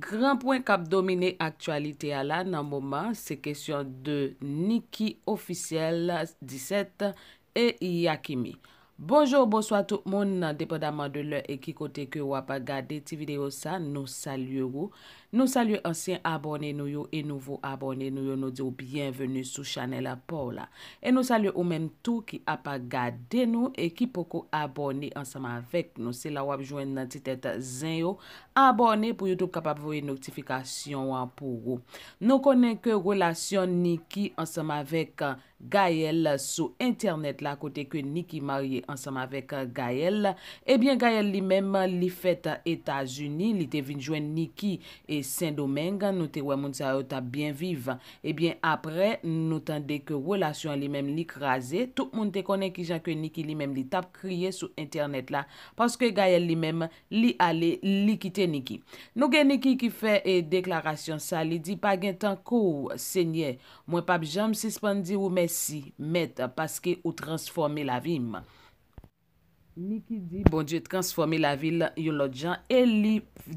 Granpouen kap domine aktualite ala nan mouman se kesyon de Niki Oficiel 17 e Yakimi. Bonjour, bonsoir tout moun nan depon daman de lè e ki kote ke ou apagade ti video sa, nou salye ou. Nou salye ansyen abone nou yo e nouvo abone nou yo nou di ou bienvenu sou chanel apor la. E nou salye ou men tou ki apagade nou e ki pokou abone ansama vek nou. Se la ou apjouen nan ti tete zen yo, abone pou YouTube kapap vwe notifikasyon wapou ou. Nou konen ke relasyon niki ansama vek kan. Euh, Gayel sou internet la kote ke Niki marye ansam avek euh, Gayel. Ebyen Gayel li mem li fet Etasuni. Li te vin jwen Niki e Saint-Domingue. Nou te wè moun sa yo tap bienviv. Ebyen apre nou tende ke relasyon li mem li krasè. Tout moun te konen ki jan ke Niki li mem li tap kriye sou internet la paske Gayel li mem li ale li kite Niki. Nou gen Niki ki fe e deklarasyon sa li di pa gen tan kou se nye mwen pap jam se spandi ou men si met paske ou transforme la vilman. Niki di bon di transforme la vil yon lot jan e li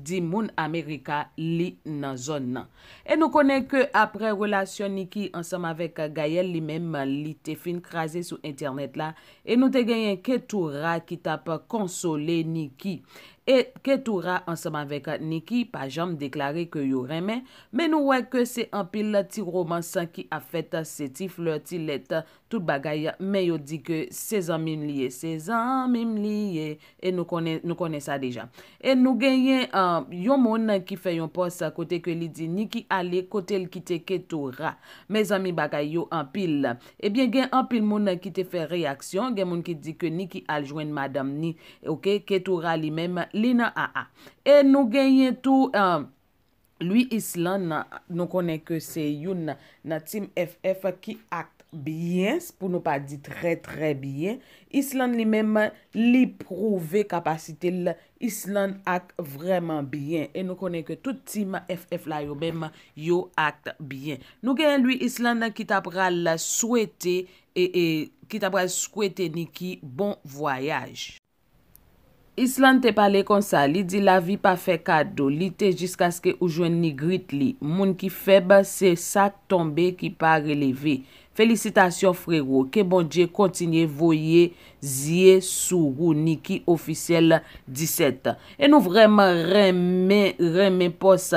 di moun Amerika li nan zon nan. E nou konen ke apre relasyon Niki ansam avek Gayel li menman li te fin krasi sou internet la e nou te genyen ketoura ki tap konsole Niki. Et Ketoura ansama veka Niki pa jom deklari ke yo reme, men nou wak ke se an pil la ti roman san ki a feta seti floti leta Tout bagay me yo di ke sezan mim liye. Sezan mim liye. E nou konen sa deja. E nou genyen um, yon moun ki feyon pos kote ke li di. Ni ki ale kote l kite ketoura. Me zami bagay yo anpil. Ebyen genyen anpil moun ki te fe reaksyon. Geny moun ki di ke ni ki aljwen madam ni. Ou ke ketoura li menm. Li nan a a. E nou genyen tou. Um, Lui is lan nou konen ke se yon. Na tim FF ki ak. Biye, pou nou pa di tre tre biye Island li menman li prouve kapasite la Island ak vreman biye E nou konen ke tout tim FF la yo menman yo ak biye Nou gen lwi Island ki tapra la swete Ki tapra swete ni ki bon voyaj Island te pale konsa Li di la vi pa fe kado Li te jiska ske oujwen nigrit li Moun ki febe se sak tombe ki pa releve Moun ki febe se sak tombe ki pa releve Felicitasyon freyro, ke bon diye kontinye voye zye sou rou niki ofisyel 17. E nou vreman reme pos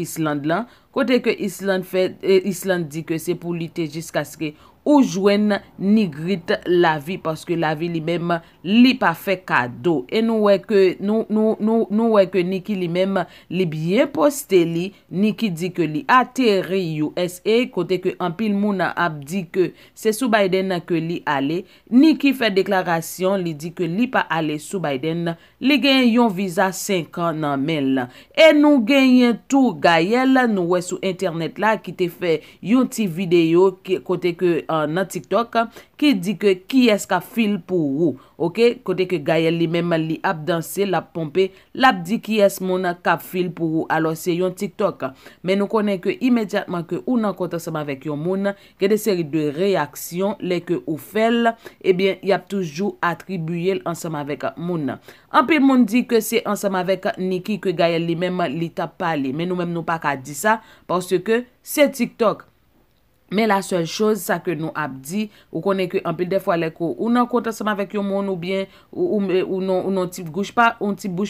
Island la. Kote ke Island di ke se pou lite jiska seke. ou jwen ni grit la vi, paske la vi li mem li pa fe kado. E nou wey ke niki li mem li biye poste li, niki di ke li atere USA, kote ke an pil mou na ap di ke se sou Biden ke li ale, niki fe deklarasyon li di ke li pa ale sou Biden, li gen yon visa 5 an nan men la. E nou gen yon tou gayel, nou wey sou internet la ki te fe yon ti video kote ke... Euh, nan TikTok, ki di ke ki es ka fil pou ou. Ok, kote ke gayel li menm li ap danse, lap pompe, lap di ki es moun kap fil pou ou. Alo se yon TikTok, men nou konen ke imediatman ke ou nan kontan seman vek yon moun, ke de seri de reaksyon le ke ou fel, ebyen yap toujou atribuyel anseman vek moun. Anpe moun di ke se anseman vek niki ke gayel li menm li tap pale, men nou menm nou pa ka di sa parce ke se TikTok men la sèl chòz sa ke nou ap di ou konen ke anpil defwa le ko ou nan non, konta seman vek yon moun ou bien ou non ti bouj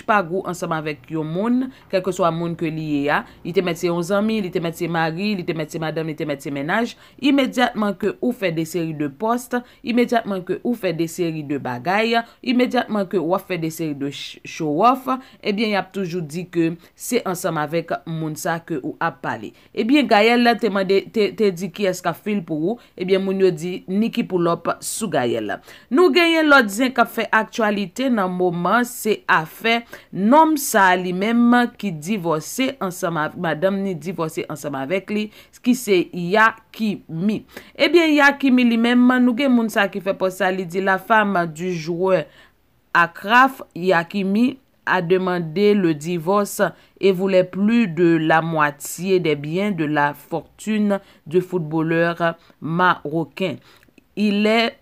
pa go ansaman vek yon moun kelke so a moun ke liye ya li te met se yon zami, li te met se mari, li te met se madame li te met se menaj, imediatman ke ou fe de seri de post imediatman ke ou fe de seri de bagay imediatman ke ou fe de seri de show off, ebyen ap toujou di ke se ansaman vek moun sa ke ou ap pale ebyen gayel la te di ki Eska fil pou ou? Ebyen moun yo di, niki pou lop sou gaye la. Nou gen yon lò di zin ka fe aktualite nan mouman, se a fe, nom sa li menman ki divorse ansama, madame ni divorse ansama vek li, ki se yakimi. Ebyen yakimi li menman, nou gen moun sa ki fe pou sa li di, la fama du jwè akraf, yakimi. a demandé le divorce et voulait plus de la moitié des biens de la fortune du footballeur marocain. Il est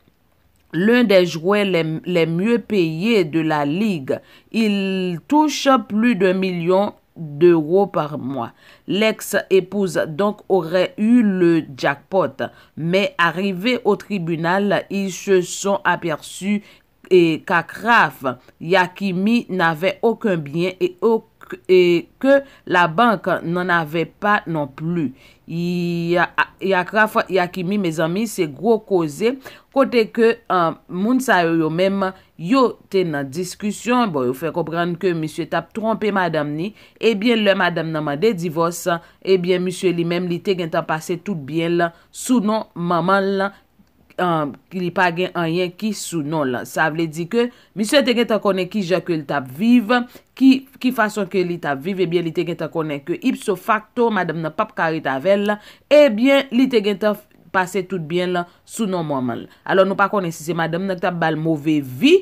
l'un des joueurs les, mieux payés de la ligue. Il touche plus d'un million d'euros par mois. L'ex-épouse donc aurait eu le jackpot, mais arrivé au tribunal, ils se sont aperçus E Ka kraf, Yakimi n'avey oken byen e ke la bank n'avey pa non plu. Yakimi, me zami, se gro koze kote ke moun sa yo yo menm yo ten nan diskusyon. Bon, yo fey kopran ke monsye tap trompe madam ni, ebyen eh le madam nanman eh de divos, ebyen monsye li menm li te gen tan pase tout byen la, sou non maman la, ki li pa gen an yen ki sou non la. Sa vle di ke, misyo te gen ta konen ki ja ke li tap vive, ki fason ke li tap vive, e bien li te gen ta konen ke ipso facto, madame nan pap karit avel la, e bien li te gen ta pase tout bien la, sou non mwaman la. Alo nou pa konen si se madame nan tap bal mwove vi,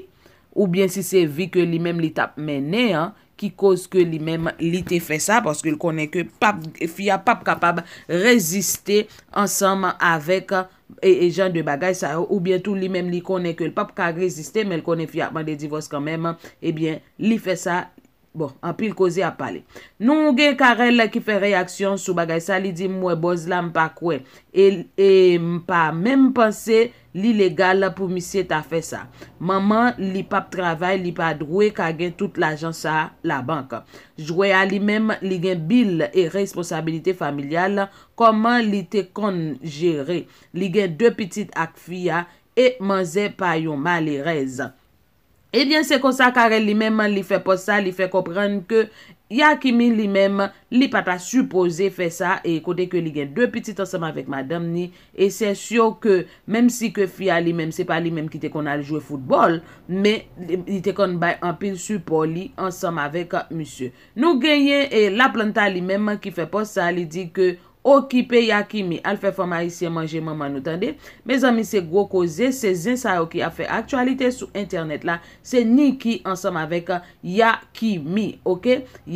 ou bien si se vi ke li men li tap mwene an, ki koz ke li men li te fè sa, paske li konen ke pap, fia pap kapab reziste ansanman avek e euh, jan de bagay sa, ou bientou li men li konen ke pap kapab reziste, men konen fia apman de divos kanmen, eh ebyen li fè sa, Bon, an pil koze ap pale. Nou gen kare la ki fe reaksyon sou bagay sa li di mwe boz la mpa kwe. E, e mpa menm panse li legal pou misye ta fe sa. Maman li pap travay, li pa drwe kage tout la jansa la banka. Jwe a li menm li gen bil e responsabilite familiala koman li te kon jere. Li gen de pitit ak fya e manze payon mali rezan. E dyan se kon sa kare li mem li fe pos sa, li fe kopren ke yakimi li mem li pata supoze fe sa e kote ke li gen dwe pitit ansem avek madam ni. E se syo ke menm si ke fia li menm se pa li menm ki te kon aljowe foutbol, me li te kon bay anpil supo li ansem avek euh, musye. Nou genye la planta li menm ki fe pos sa, li di ke... Okipe yakimi, al fè fòm haisyen manje maman nou tande, me zami se gro koze, se zin sa yo ki a fè aktualite sou internet la, se niki ansam avek yakimi, ok,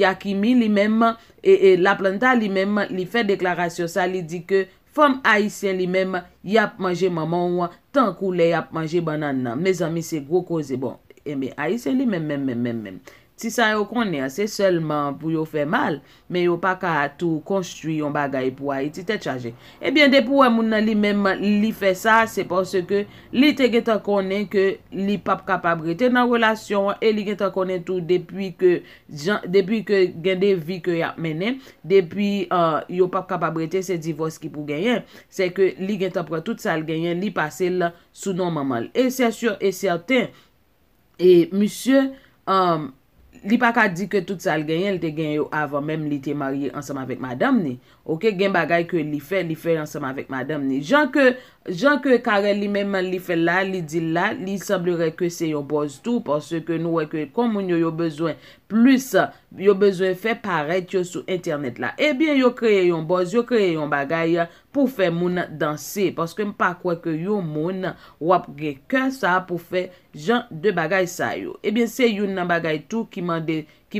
yakimi li menman, e, e la planta li menman, li fè deklarasyon sa, li di ke fòm haisyen li menman, yap manje maman wan, tankou le yap manje banan nan, me zami se gro koze, bon, e me haisyen li menmenmenmenmenmen, Ti sa yo konen, se selman pou yo fe mal, men yo pa ka tou konstruyon bagay pou a iti te chaje. Ebyen, eh de pou a moun nan li menman li fe sa, se pwase ke li te gen ta konen ke li pap kapabrete nan relasyon, e li gen ta konen tou depwi ke gen de vi ke ya menen, depwi euh, yo pap kapabrete se divos ki pou genyen, se ke li gen ta pran tout sal genyen, li pase la sou non mamal. E se asur e serten, e musye, amm, Li pa ka di ke tout sal gen yon te gen yo avan menm li te marye ansam avik madam ni. Ou ke gen bagay ke li fe, li fe ansam avik madam ni. Jan ke kare li menm li fe la, li di la, li sablere ke se yon boz tou. Porsi ke nou weke komoun yo yo bezwen plus yo bezwen fe paret yo sou internet la. Ebyen eh yo kreye yon boz, yo kreye yon bagay yo. pou fè moun danse, paske m pa kwa ke yon moun wap ge kè sa, pou fè jan de bagay sa yo. Ebyen, eh se yon nan bagay tou, ki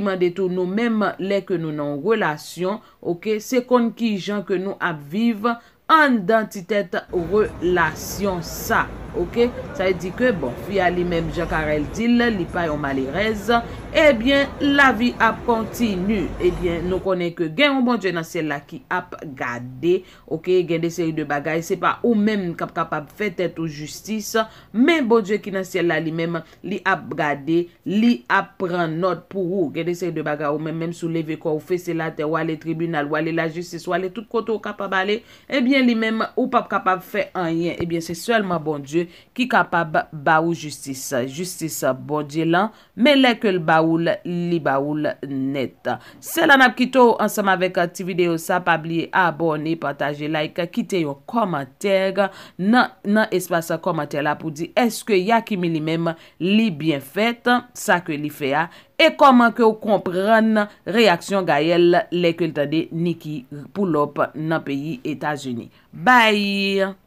mande tou nou menm lè ke nou nan relasyon, ok, se kon ki jan ke nou ap viv, an dan ti tèt relasyon sa. Ok, sa e di ke bon, fia li mem Je karel dil, li payon mali rez Ebyen, eh la vi ap Kontinu, ebyen, nou konen Ke gen ou bon die nan sel la ki ap Gade, ok, gen de seri de bagay Se pa ou mem kap kapap Fete tout justice, men bon die Ki nan sel la li mem, li ap gade Li ap pran not Pou ou, gen de seri de bagay ou men Sou leve kwa ou fese la te wale tribunal Wale la justice, wale tout koto kapap Ebyen, li mem ou pap kapap Fete anyen, ebyen, eh se selman bon die Ki kapab ba ou justis Justis bodje lan Me lek el ba ou li ba ou net Se lan ap kito ansam avek ti video sa Pabli abone, pataje, like, kite yon komanteg Nan espasa komanteg la pou di Eske yakimi li menm li bien fet Sa ke li fea E koman ke ou kompran reaksyon gayel Lek el tade niki pou lop nan peyi Etajeni Bay